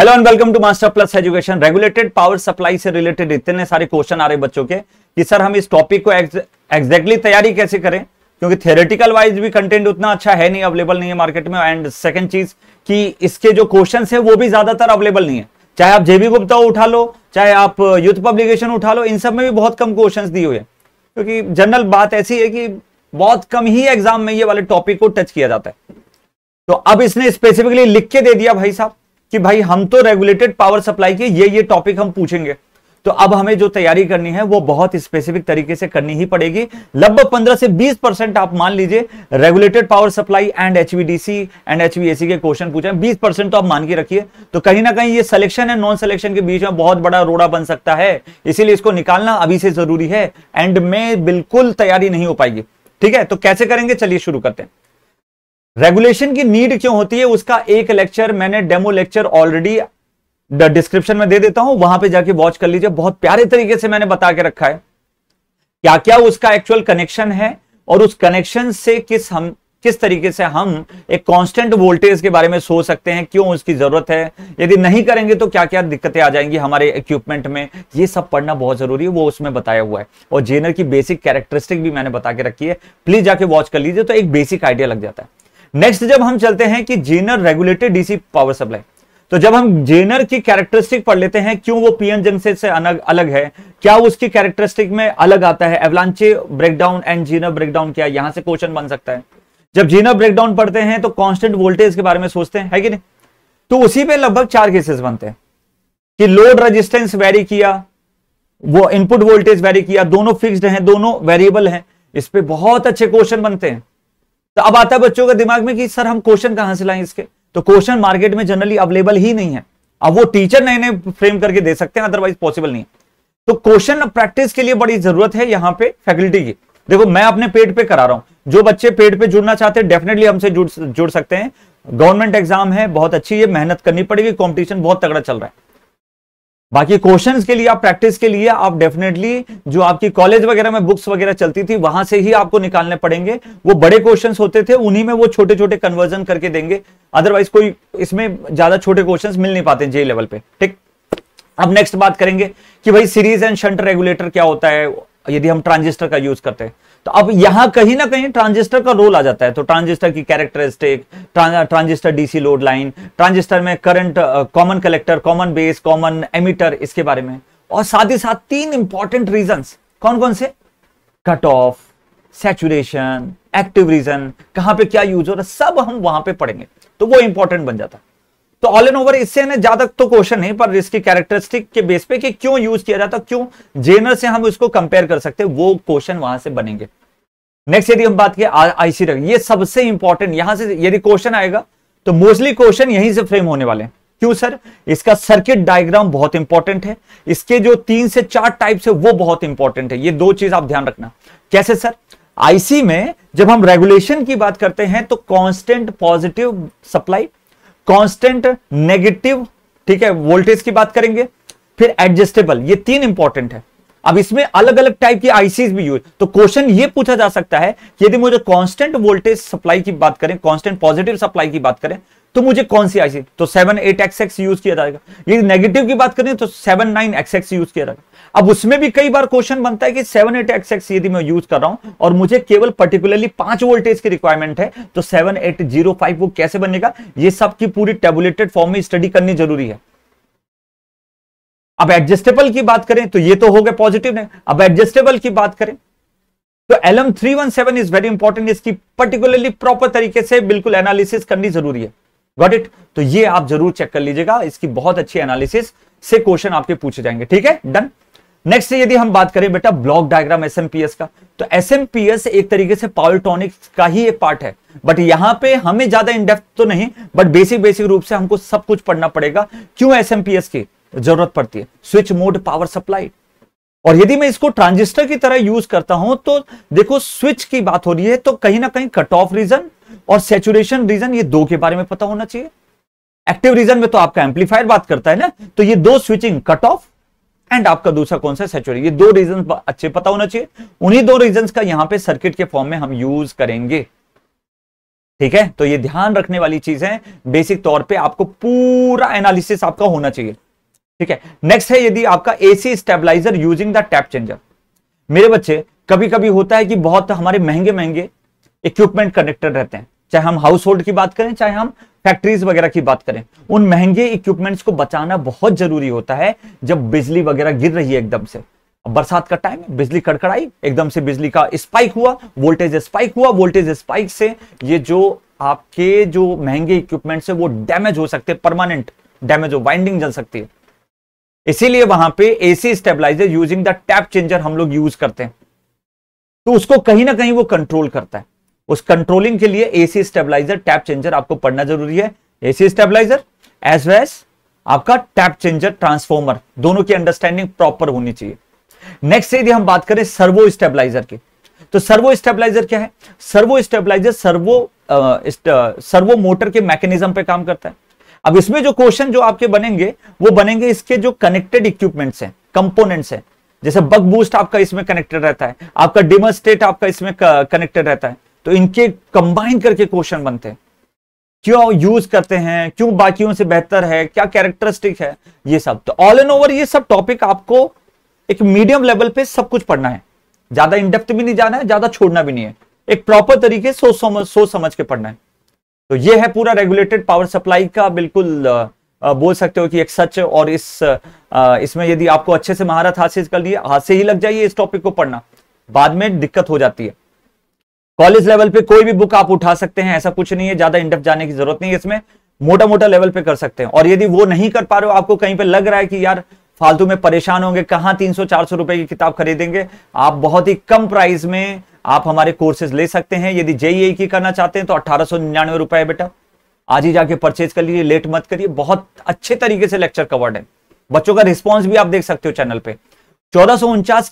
hello and welcome to master plus education regulated power supply से related इतने सारे question आ रहे बच्चों के कि सर हम इस टॉपिक को एग्जैक्टली exactly तैयारी कैसे करें क्योंकि थियोरेटिकल वाइज भी कंटेंट उतना अच्छा है नहीं अवेलेबल नहीं है मार्केट में एंड सेकंड चीज कि इसके जो क्वेश्चन है वो भी ज्यादातर अवेलेबल नहीं है चाहे आप जेबी गुप्ता उठा लो चाहे आप यूथ uh, पब्लिकेशन उठा लो इन सब में भी बहुत कम क्वेश्चन दिए हुए हैं क्योंकि जनरल बात ऐसी है कि बहुत कम ही एग्जाम में ये वाले टॉपिक को टच किया जाता है तो अब इसने स्पेसिफिकली लिख के दे दिया भाई साहब कि भाई हम तो रेगुलेटेड पावर सप्लाई के ये ये टॉपिक हम पूछेंगे तो अब हमें जो तैयारी करनी है वो बहुत स्पेसिफिक तरीके से करनी ही पड़ेगी लगभग 15 से 20 परसेंट आप मान लीजिए regulated power supply and HVDC and HVAC के क्वेश्चन पूछे 20 परसेंट तो आप मान के रखिए तो कहीं ना कहीं ये सिलेक्शन एंड नॉन सिलेक्शन के बीच में बहुत बड़ा रोड़ा बन सकता है इसीलिए इसको निकालना अभी से जरूरी है एंड में बिल्कुल तैयारी नहीं हो पाएगी ठीक है तो कैसे करेंगे चलिए शुरू करते हैं रेगुलेशन की नीड क्यों होती है उसका एक लेक्चर मैंने डेमो लेक्चर ऑलरेडी डिस्क्रिप्शन में दे देता हूं वहां पे जाके वॉच कर लीजिए बहुत प्यारे तरीके से मैंने बता के रखा है क्या क्या उसका एक्चुअल कनेक्शन है और उस कनेक्शन से किस हम किस तरीके से हम एक कांस्टेंट वोल्टेज के बारे में सोच सकते हैं क्यों उसकी जरूरत है यदि नहीं करेंगे तो क्या क्या दिक्कतें आ जाएंगी हमारे इक्विपमेंट में ये सब पढ़ना बहुत जरूरी है वो उसमें बताया हुआ है और जेनर की बेसिक कैरेक्टरिस्टिक भी मैंने बता के रखी है प्लीज जाके वॉच कर लीजिए तो एक बेसिक आइडिया लग जाता है नेक्स्ट जब हम चलते हैं कि zener regulated DC power supply तो जब हम जेनर की कैरेक्टरिस्टिक पढ़ लेते हैं क्यों वो पीएन जंक्शन से अलग अलग है क्या उसकी कैरेक्टरिस्टिक में अलग आता है avalanche breakdown and zener breakdown क्या यहां से क्वेश्चन बन सकता है जब जीनर ब्रेकडाउन पढ़ते हैं तो कांस्टेंट वोल्टेज के बारे में सोचते हैं है कि नहीं तो उसी पे लगभग चार केसेस बनते हैं कि लोड रजिस्टेंस वेरी किया वो इनपुट वोल्टेज वेरी किया दोनों फिक्स्ड हैं दोनों वेरिएबल हैं इस पर बहुत अच्छे क्वेश्चन बनते हैं तो अब आता है बच्चों के दिमाग में कि सर हम क्वेश्चन कहां से लाएं इसके तो क्वेश्चन मार्केट में जनरली अवेलेबल ही नहीं है अब वो टीचर नए नए फ्रेम करके दे सकते हैं अदरवाइज पॉसिबल नहीं तो क्वेश्चन प्रैक्टिस के लिए बड़ी जरूरत है यहाँ पे फैकल्टी की देखो मैं अपने पेट पे करा रहा हूं जो बच्चे पेट पे जुड़ना चाहते हैं डेफिनेटली हमसे जुड़ जुड़ सकते हैं गवर्नमेंट एग्जाम है बहुत अच्छी है मेहनत करनी पड़ेगी कंपटीशन बहुत तगड़ा चल रहा है बाकी क्वेश्चंस के लिए आप प्रैक्टिस के लिए आप डेफिनेटली जो आपकी कॉलेज वगैरह में बुक्स वगैरह चलती थी वहां से ही आपको निकालने पड़ेंगे वो बड़े क्वेश्चंस होते थे उन्हीं में वो छोटे छोटे कन्वर्जन करके देंगे अदरवाइज कोई इसमें ज्यादा छोटे क्वेश्चंस मिल नहीं पाते जे लेवल पे ठीक अब नेक्स्ट बात करेंगे कि भाई सीरीज एंड शंट रेगुलेटर क्या होता है यदि हम ट्रांजिस्टर का यूज करते हैं तो अब यहां कहीं ना कहीं ट्रांजिस्टर का रोल आ जाता है तो ट्रांजिस्टर की characteristic transistor DC load line transistor में current common collector common base common emitter इसके बारे में और साथ ही साथ तीन इंपॉर्टेंट रीजन कौन कौन से cut off saturation active region कहां पे क्या यूज हो रहा है सब हम वहां पे पढ़ेंगे तो वो इंपॉर्टेंट बन जाता है तो ऑल एंड ओवर इससे ना ज्यादा तो क्वेश्चन है पर इसकी कैरेक्टरिस्टिक के बेस पे कि क्यों यूज किया जाता क्यों जेनर से हम इसको कंपेयर कर सकते हैं वो क्वेश्चन वहां से बनेंगे नेक्स्ट यदि हम बात करें आईसी रैंक ये सबसे इंपॉर्टेंट यहां से यदि क्वेश्चन आएगा तो मोस्टली क्वेश्चन यहीं से फ्रेम होने वाले हैं क्यों सर इसका सर्किट डायग्राम बहुत इंपॉर्टेंट है इसके जो तीन से चार टाइप्स है वो बहुत इंपॉर्टेंट है ये दो चीज आप ध्यान रखना कैसे सर आईसी में जब हम रेगुलेशन की बात करते हैं तो constant positive supply constant negative ठीक है वोल्टेज की बात करेंगे फिर एडजस्टेबल ये तीन इंपॉर्टेंट है अब इसमें अलग अलग टाइप की आईसीज भी यूज तो क्वेश्चन ये पूछा जा सकता है यदि मुझे कांस्टेंट वोल्टेज सप्लाई की बात करें कांस्टेंट पॉजिटिव सप्लाई की बात करें तो मुझे कौन सी आईसी तो seven eight X X use किया जाएगा यदि नेगेटिव की बात करें तो seven nine X X use किया जाएगा अब उसमें भी कई बार क्वेश्चन बनता है कि सेवन एट एक्स एक्स यदि मैं यूज कर रहा हूं और मुझे केवल पर्टिकुलरली पांच वोल्टेज की रिक्वायरमेंट है तो सेवन एट जीरो फाइव वो कैसे बनेगा ये सबकी पूरी टेबुलेटेड फॉर्म में स्टडी करनी जरूरी है अब एडजस्टेबल की बात करें तो ये तो हो गए पॉजिटिव ने अब एडजस्टेबल की बात करें तो L M three one seven is very important इसकी पर्टिकुलरली प्रॉपर तरीके से बिल्कुल एनालिसिस करनी जरूरी है गॉट इट तो ये आप जरूर चेक कर लीजिएगा इसकी बहुत अच्छी एनालिसिस से क्वेश्चन आपके पूछे जाएंगे ठीक है डन नेक्स्ट यदि हम बात करें बेटा ब्लॉक डायग्राम एसएमपीएस का तो एसएमपीएस एक तरीके से पावरटॉनिक का ही एक पार्ट है बट यहां पे हमें ज्यादा इनडेप्थ तो नहीं बट बेसिक बेसिक रूप से हमको सब कुछ पढ़ना पड़ेगा क्यों एसएमपीएस की जरूरत पड़ती है स्विच मोड पावर सप्लाई और यदि मैं इसको ट्रांजिस्टर की तरह यूज करता हूं तो देखो स्विच की बात हो रही है तो कहीं ना कहीं कट ऑफ रीजन और सेचुरेशन रीजन ये दो के बारे में पता होना चाहिए एक्टिव रीजन में तो आपका एम्पलीफायर बात करता है ना तो ये दो स्विचिंग कट ऑफ एंड आपका दूसरा कौन सा सेचुरेशन ये दो रीजन अच्छे पता होना चाहिए उन्हीं दो रीजन का यहां पर सर्किट के फॉर्म में हम यूज करेंगे ठीक है तो ये ध्यान रखने वाली चीज है बेसिक तौर पे आपको पूरा एनालिसिस आपका होना चाहिए ठीक है नेक्स्ट है यदि आपका AC stabiliser using the tap changer मेरे बच्चे कभी कभी होता है कि बहुत हमारे महंगे महंगे इक्विपमेंट कनेक्टेड रहते हैं चाहे हम हाउस होल्ड की बात करें चाहे हम फैक्ट्रीज वगैरह की बात करें उन महंगे इक्विपमेंट्स को बचाना बहुत जरूरी होता है जब बिजली वगैरह गिर रही है एकदम से बरसात का टाइम बिजली कड़कड़ाई एकदम से बिजली का स्पाइक हुआ वोल्टेज स्पाइक हुआ वोल्टेज स्पाइक से ये जो आपके जो महंगे इक्विपमेंट्स है वो डैमेज हो सकते हैं परमानेंट डैमेज हो वाइंडिंग जल सकती है इसीलिए वहां पे AC stabiliser using the tap changer हम लोग यूज करते हैं तो उसको कहीं ना कहीं वो कंट्रोल करता है उस कंट्रोलिंग के लिए एसी स्टेबलाइजर टैप चेंजर आपको पढ़ना जरूरी है एसी स्टेबलाइजर एज वेल आपका टैप चेंजर ट्रांसफॉर्मर दोनों की अंडरस्टैंडिंग प्रॉपर होनी चाहिए नेक्स्ट यदि हम बात करें सर्वो स्टेबलाइजर की तो सर्वो स्टेबलाइजर क्या है servo stabiliser servo servo motor के मैकेनिज्म पे काम करता है अब इसमें जो क्वेश्चन जो आपके बनेंगे वो बनेंगे इसके जो कनेक्टेड इक्विपमेंट्स हैं कंपोनेंट्स हैं जैसे बग बूस्ट आपका इसमें कनेक्टेड रहता है आपका डिमर स्टेट आपका इसमें कनेक्टेड रहता है तो इनके कंबाइन करके क्वेश्चन बनते हैं क्यों यूज करते हैं क्यों बाकियों से बेहतर है क्या कैरेक्टरिस्टिक है ये सब तो ऑल एंड ओवर ये सब टॉपिक आपको एक मीडियम लेवल पे सब कुछ पढ़ना है ज्यादा इनडेप्थ भी नहीं जाना है ज्यादा छोड़ना भी नहीं है एक प्रॉपर तरीके सोच सोच समझ के पढ़ना है तो ये है पूरा रेगुलेटेड पावर सप्लाई का बिल्कुल बोल सकते हो कि एक सच और इस इसमें यदि आपको अच्छे से महारत हासिल कर लिए हाथ से ही लग जाइए इस टॉपिक को पढ़ना बाद में दिक्कत हो जाती है कॉलेज लेवल पे कोई भी बुक आप उठा सकते हैं ऐसा कुछ नहीं है ज्यादा इंडेप जाने की जरूरत नहीं है इसमें मोटा मोटा लेवल पे कर सकते हैं और यदि वो नहीं कर पा रहे हो आपको कहीं पे लग रहा है कि यार फालतू में परेशान होंगे कहां 300 400 रुपए की किताब खरीदेंगे आप बहुत ही कम प्राइस में आप हमारे कोर्सेज ले सकते हैं यदि जेई e e की करना चाहते हैं तो अट्ठारह सौ निन्यानवे रुपए है बेटा आज ही जाके परचेज कर लीजिए लेट मत करिए बहुत अच्छे तरीके से लेक्चर कवर्ड है बच्चों का रिस्पॉन्स भी आप देख सकते हो चैनल पे चौदह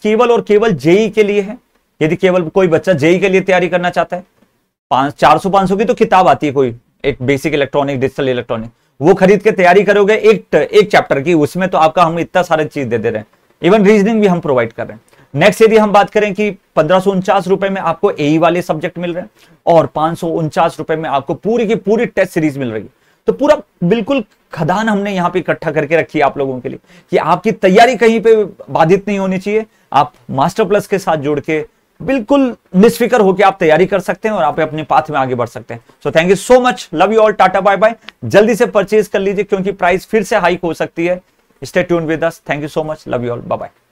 केवल और केवल जेई e के लिए है यदि केवल कोई बच्चा जेई के लिए तैयारी करना चाहता है चार सौ पांच सौ की तो किताब आती है कोई एक बेसिक इलेक्ट्रॉनिक डिजिटल इलेक्ट्रॉनिक वो खरीद के तैयारी करोगे एक एक चैप्टर की उसमें तो आपका हम इतना सारे चीज दे दे रहे हैं इवन रीजनिंग भी हम प्रोवाइड कर रहे हैं नेक्स्ट यदि हम बात करें कि पंद्रह रुपए में आपको ए e वाले सब्जेक्ट मिल रहे हैं और पांच रुपए में आपको पूरी की पूरी टेस्ट सीरीज मिल रही है तो पूरा बिल्कुल खदान हमने यहाँ पे इकट्ठा करके रखी है आप लोगों के लिए कि आपकी तैयारी कहीं पे बाधित नहीं होनी चाहिए आप मास्टर प्लस के साथ जोड़ के बिल्कुल निस्फिकर होकर आप तैयारी कर सकते हैं और आप अपने पाथ में आगे बढ़ सकते हैं so thank you so much love you all tata bye bye जल्दी से परचेज कर लीजिए क्योंकि प्राइस फिर से हाइक हो सकती है stay tune with us thank you so much love you all bye bye